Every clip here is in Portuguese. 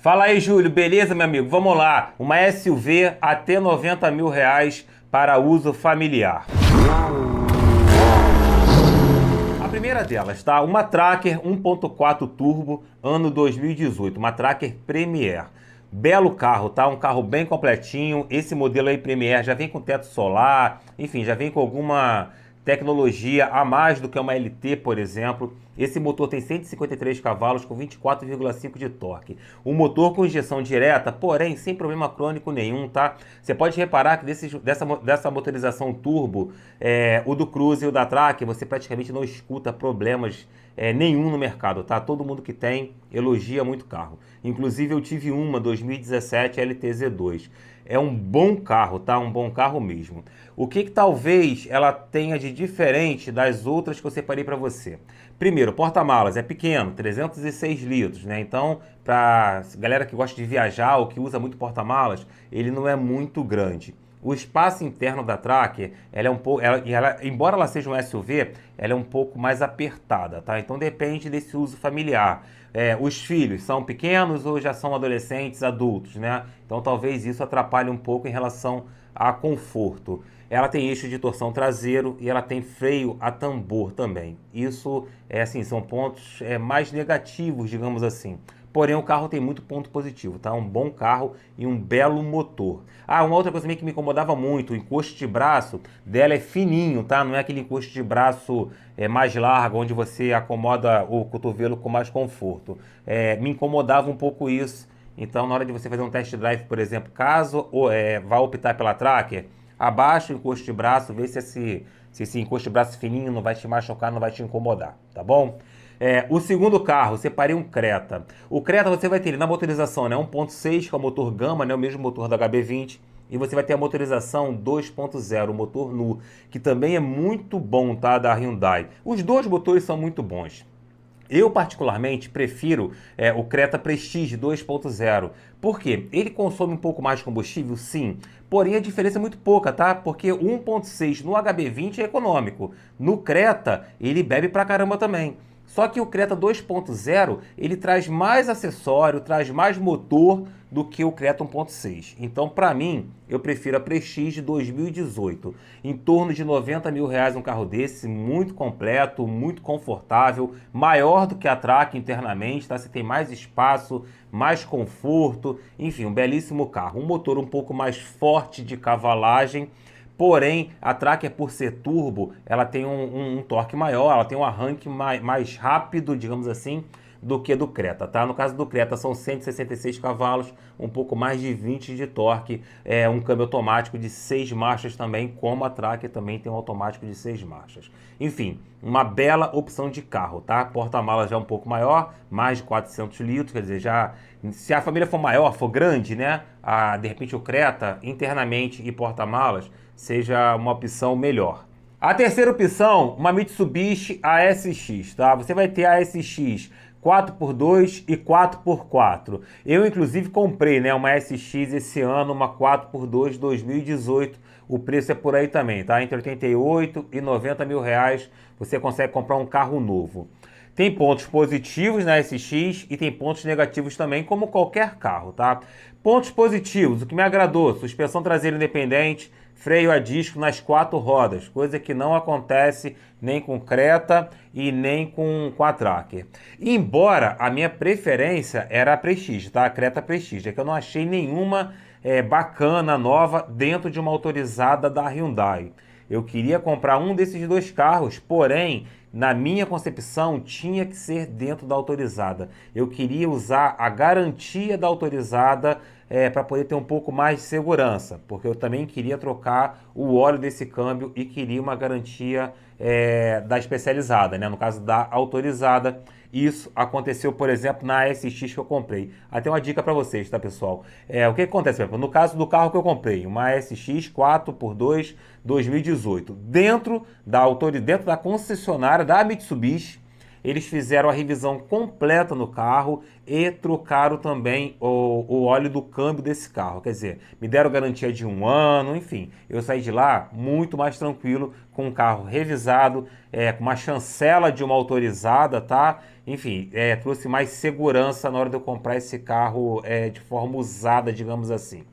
Fala aí, Júlio, beleza, meu amigo? Vamos lá. Uma SUV até 90 mil reais para uso familiar. A primeira delas, tá? Uma Tracker 1.4 Turbo, ano 2018. Uma Tracker Premier. Belo carro, tá? Um carro bem completinho. Esse modelo aí Premier já vem com teto solar, enfim, já vem com alguma tecnologia a mais do que uma LT, por exemplo. Esse motor tem 153 cavalos com 24,5 de torque. Um motor com injeção direta, porém sem problema crônico nenhum, tá? Você pode reparar que desse, dessa, dessa motorização turbo, é, o do Cruze e o da Track, você praticamente não escuta problemas é, nenhum no mercado, tá? Todo mundo que tem elogia muito carro. Inclusive eu tive uma 2017 LTZ2 é um bom carro, tá? Um bom carro mesmo. O que, que talvez ela tenha de diferente das outras que eu separei para você? Primeiro, porta-malas é pequeno, 306 litros, né? Então, para galera que gosta de viajar ou que usa muito porta-malas, ele não é muito grande. O espaço interno da Tracker, ela é um pouco, ela, ela, embora ela seja um SUV, ela é um pouco mais apertada, tá? Então depende desse uso familiar. É, os filhos são pequenos ou já são adolescentes, adultos, né? Então talvez isso atrapalhe um pouco em relação a conforto. Ela tem eixo de torção traseiro e ela tem freio a tambor também. Isso é assim, são pontos é, mais negativos, digamos assim Porém, o carro tem muito ponto positivo, tá? Um bom carro e um belo motor. Ah, uma outra coisa também que me incomodava muito, o encosto de braço dela é fininho, tá? Não é aquele encosto de braço é, mais largo, onde você acomoda o cotovelo com mais conforto. É, me incomodava um pouco isso. Então, na hora de você fazer um test drive, por exemplo, caso ou, é, vá optar pela Tracker, abaixa o encosto de braço, vê se esse, se esse encosto de braço fininho não vai te machucar, não vai te incomodar, tá bom? É, o segundo carro, separei um Creta. O Creta você vai ter ele na motorização né, 1.6, que é o motor Gama, né, o mesmo motor da HB20. E você vai ter a motorização 2.0, o motor nu, que também é muito bom, tá? Da Hyundai. Os dois motores são muito bons. Eu, particularmente, prefiro é, o Creta Prestige 2.0. Por quê? Ele consome um pouco mais de combustível, sim. Porém, a diferença é muito pouca, tá? Porque 1.6 no HB20 é econômico. No Creta, ele bebe pra caramba também. Só que o Creta 2.0 ele traz mais acessório, traz mais motor do que o Creta 1.6. Então, para mim, eu prefiro a Prestige de 2018. Em torno de 90 mil reais um carro desse, muito completo, muito confortável, maior do que a Track internamente, tá? Você tem mais espaço, mais conforto, enfim, um belíssimo carro. Um motor um pouco mais forte de cavalagem Porém, a Tracker, é por ser turbo, ela tem um, um, um torque maior, ela tem um arranque mais, mais rápido, digamos assim, do que do Creta, tá? No caso do Creta são 166 cavalos, um pouco mais de 20 de torque, é um câmbio automático de 6 marchas também, como a Tracker também tem um automático de 6 marchas. Enfim, uma bela opção de carro, tá? Porta-mala já um pouco maior, mais de 400 litros, quer dizer, já se a família for maior, for grande, né? Ah, de repente o Creta internamente e porta-malas seja uma opção melhor. A terceira opção, uma Mitsubishi ASX, tá? Você vai ter a ASX 4x2 e 4x4. Eu, inclusive, comprei né, uma SX esse ano, uma 4x2 2018. O preço é por aí também, tá? Entre 88 e 90 mil reais você consegue comprar um carro novo. Tem pontos positivos na SX e tem pontos negativos também, como qualquer carro, tá? Pontos positivos, o que me agradou, suspensão traseira independente, freio a disco nas quatro rodas, coisa que não acontece nem com Creta e nem com, a Tracker. Embora a minha preferência era a Prestige, tá? A Creta Prestige, é que eu não achei nenhuma é, bacana, nova, dentro de uma autorizada da Hyundai. Eu queria comprar um desses dois carros, porém, na minha concepção, tinha que ser dentro da autorizada. Eu queria usar a garantia da autorizada é, para poder ter um pouco mais de segurança, porque eu também queria trocar o óleo desse câmbio e queria uma garantia é, da especializada, né? no caso da autorizada. Isso aconteceu, por exemplo, na SX que eu comprei. Até uma dica para vocês, tá, pessoal? É, o que, acontece, por exemplo, no caso do carro que eu comprei, uma SX 4x2 2018, dentro da autoridade, dentro da concessionária da Mitsubishi, eles fizeram a revisão completa no carro e trocaram também o, o óleo do câmbio desse carro. Quer dizer, me deram garantia de um ano, enfim. Eu saí de lá muito mais tranquilo, com um carro revisado, é, com uma chancela de uma autorizada, tá? Enfim, é, trouxe mais segurança na hora de eu comprar esse carro é, de forma usada, digamos assim.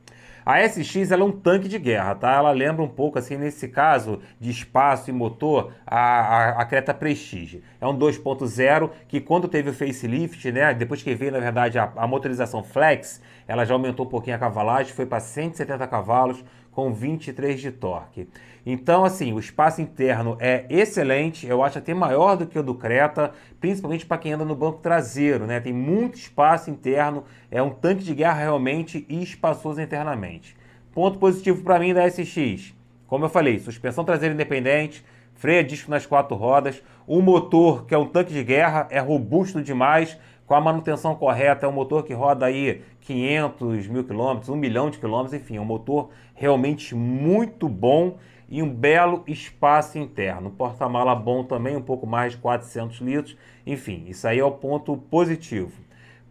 A SX ela é um tanque de guerra, tá? Ela lembra um pouco, assim, nesse caso, de espaço e motor, a, a, a Creta Prestige. É um 2.0 que quando teve o facelift, né? Depois que veio, na verdade, a, a motorização flex, ela já aumentou um pouquinho a cavalagem, foi para 170 cavalos com 23 de torque. Então, assim, o espaço interno é excelente, eu acho até maior do que o do Creta, principalmente para quem anda no banco traseiro, né? Tem muito espaço interno, é um tanque de guerra realmente e espaçoso internamente. Ponto positivo para mim da SX, como eu falei, suspensão traseira independente, freio a disco nas quatro rodas, o motor, que é um tanque de guerra, é robusto demais, com a manutenção correta, é um motor que roda aí 500 mil quilômetros, 1 milhão de quilômetros, enfim, é um motor realmente muito bom e um belo espaço interno. Porta-mala bom também, um pouco mais de 400 litros, enfim, isso aí é o ponto positivo.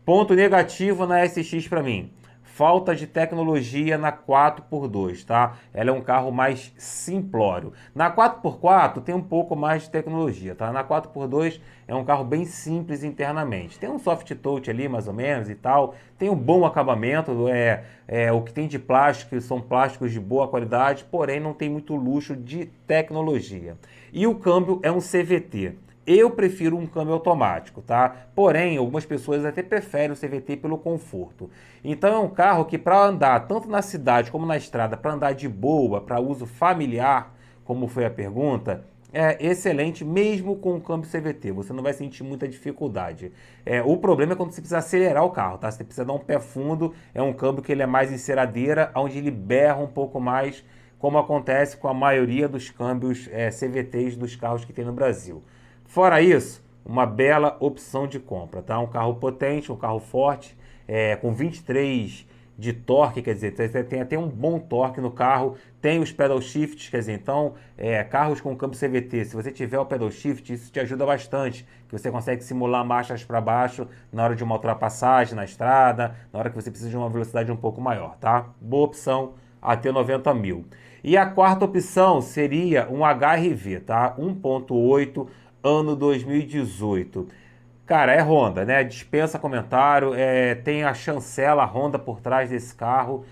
Ponto negativo na SX para mim, falta de tecnologia na 4x2, tá? Ela é um carro mais simplório. Na 4x4 tem um pouco mais de tecnologia, tá? Na 4x2 é um carro bem simples internamente. Tem um soft touch ali, mais ou menos, e tal. Tem um bom acabamento, é, é o que tem de plástico são plásticos de boa qualidade, porém não tem muito luxo de tecnologia. E o câmbio é um CVT. Eu prefiro um câmbio automático, tá? Porém, algumas pessoas até preferem o CVT pelo conforto. Então é um carro que para andar tanto na cidade como na estrada, para andar de boa, para uso familiar, como foi a pergunta, é excelente mesmo com o câmbio CVT. Você não vai sentir muita dificuldade. É, o problema é quando você precisa acelerar o carro, tá? Você precisa dar um pé fundo, é um câmbio que ele é mais enceradeira, onde ele berra um pouco mais, como acontece com a maioria dos câmbios é, CVTs dos carros que tem no Brasil. Fora isso, uma bela opção de compra, tá? Um carro potente, um carro forte, é, com 23 de torque, quer dizer, tem até um bom torque no carro, tem os pedal shifts, quer dizer, então, é, carros com câmbio CVT, se você tiver o pedal shift, isso te ajuda bastante, que você consegue simular marchas para baixo na hora de uma ultrapassagem na estrada, na hora que você precisa de uma velocidade um pouco maior, tá? Boa opção até 90 mil. E a quarta opção seria um HRV, tá? 1.8 ano 2018. Cara, é Honda, né? Dispensa comentário, é, tem a chancela Honda por trás desse carro.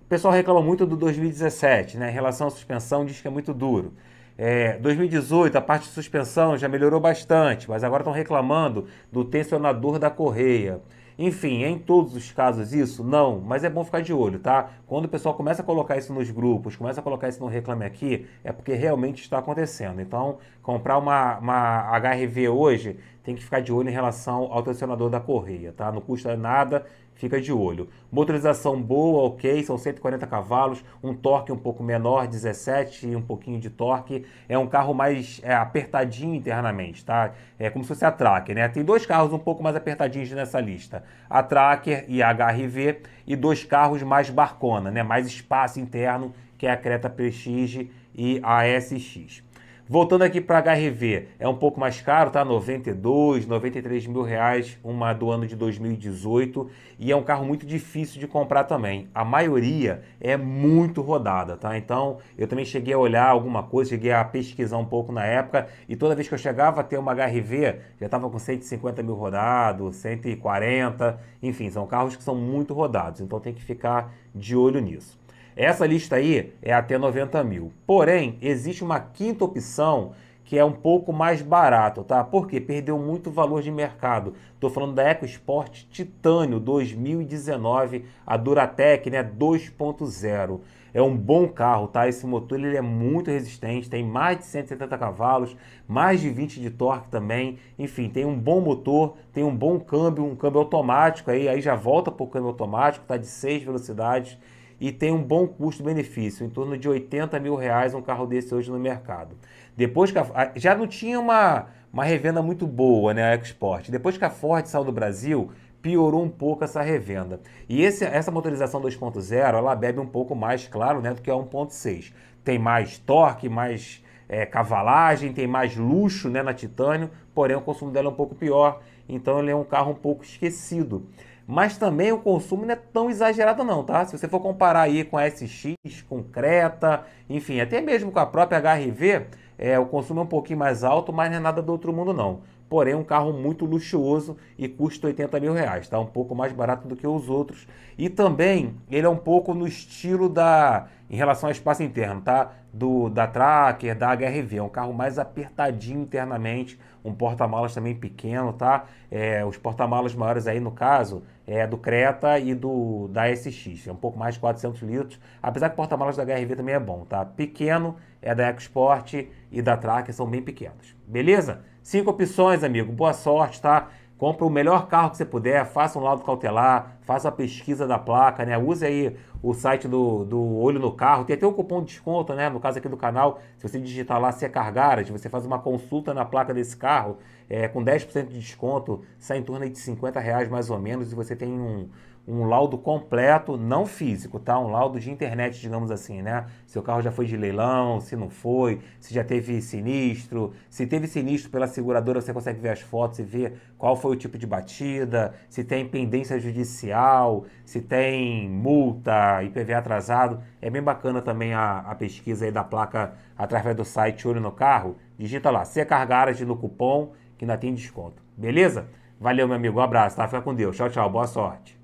O pessoal reclama muito do 2017, né? Em relação à suspensão, diz que é muito duro. É, 2018, a parte de suspensão já melhorou bastante, mas agora estão reclamando do tensionador da correia. Enfim, é em todos os casos isso? Não, mas é bom ficar de olho, tá? Quando o pessoal começa a colocar isso nos grupos, começa a colocar isso no Reclame Aqui, é porque realmente está acontecendo. Então, comprar uma, uma HRV hoje tem que ficar de olho em relação ao tensionador da correia, tá? Não custa nada fica de olho. Motorização boa, ok, são 140 cavalos, um torque um pouco menor, 17, um pouquinho de torque. É um carro mais é, apertadinho internamente, tá? É como se fosse a Tracker, né? Tem dois carros um pouco mais apertadinhos nessa lista, a Tracker e a HRV, e dois carros mais barcona, né? Mais espaço interno, que é a Creta Prestige e a SX. Voltando aqui para a HRV, é um pouco mais caro, tá? 92, 93 mil reais, uma do ano de 2018 e é um carro muito difícil de comprar também. A maioria é muito rodada, tá? Então eu também cheguei a olhar alguma coisa, cheguei a pesquisar um pouco na época e toda vez que eu chegava a ter uma HRV já estava com 150 mil rodado, 140, enfim, são carros que são muito rodados, então tem que ficar de olho nisso. Essa lista aí é até 90 mil. Porém, existe uma quinta opção que é um pouco mais barato, tá? Porque perdeu muito valor de mercado. Estou falando da EcoSport Titânio 2019, a Duratec, né, 2.0. É um bom carro, tá? Esse motor ele é muito resistente, tem mais de 170 cavalos, mais de 20 de torque também. Enfim, tem um bom motor, tem um bom câmbio, um câmbio automático aí, aí já volta para o câmbio automático, tá de 6 velocidades e tem um bom custo-benefício, em torno de 80 mil reais um carro desse hoje no mercado. Depois que a, já não tinha uma, uma revenda muito boa, né, a EcoSport. Depois que a Ford saiu do Brasil, piorou um pouco essa revenda. E esse, essa motorização 2.0, ela bebe um pouco mais, claro, né, do que a 1.6. Tem mais torque, mais é, cavalagem, tem mais luxo né, na Titânio, porém o consumo dela é um pouco pior. Então ele é um carro um pouco esquecido mas também o consumo não é tão exagerado não, tá? Se você for comparar aí com a SX, com Creta, enfim, até mesmo com a própria HRV, é, o consumo é um pouquinho mais alto, mas não é nada do outro mundo não. Porém, um carro muito luxuoso e custa 80 mil reais, tá? Um pouco mais barato do que os outros. E também, ele é um pouco no estilo da... em relação ao espaço interno, tá? Do, da Tracker, da HRV. É um carro mais apertadinho internamente, um porta-malas também pequeno, tá? É, os porta-malas maiores aí, no caso, é do Creta e do da SX, é um pouco mais de 400 litros, apesar que o porta-malas da HRV também é bom, tá? Pequeno é da EcoSport e da Tracker, são bem pequenos, beleza? Cinco opções, amigo, boa sorte, tá? compra o melhor carro que você puder, faça um laudo cautelar, faça a pesquisa da placa, né? Use aí o site do, do Olho no Carro, tem até um cupom de desconto, né? No caso aqui do canal, se você digitar lá se Cargaras, você faz uma consulta na placa desse carro, é, com 10% de desconto, sai em torno de 50 reais mais ou menos, e você tem um, um laudo completo, não físico, tá? Um laudo de internet, digamos assim, né? Se o carro já foi de leilão, se não foi, se já teve sinistro, se teve sinistro pela seguradora, você consegue ver as fotos e ver qual foi o tipo de batida, se tem pendência judicial, se tem multa, IPVA atrasado. É bem bacana também a, a pesquisa aí da placa através do site Olho no Carro. Digita lá, C Garage no cupom, que ainda tem desconto. Beleza? Valeu, meu amigo. Um abraço, tá? Fica com Deus. Tchau, tchau. Boa sorte.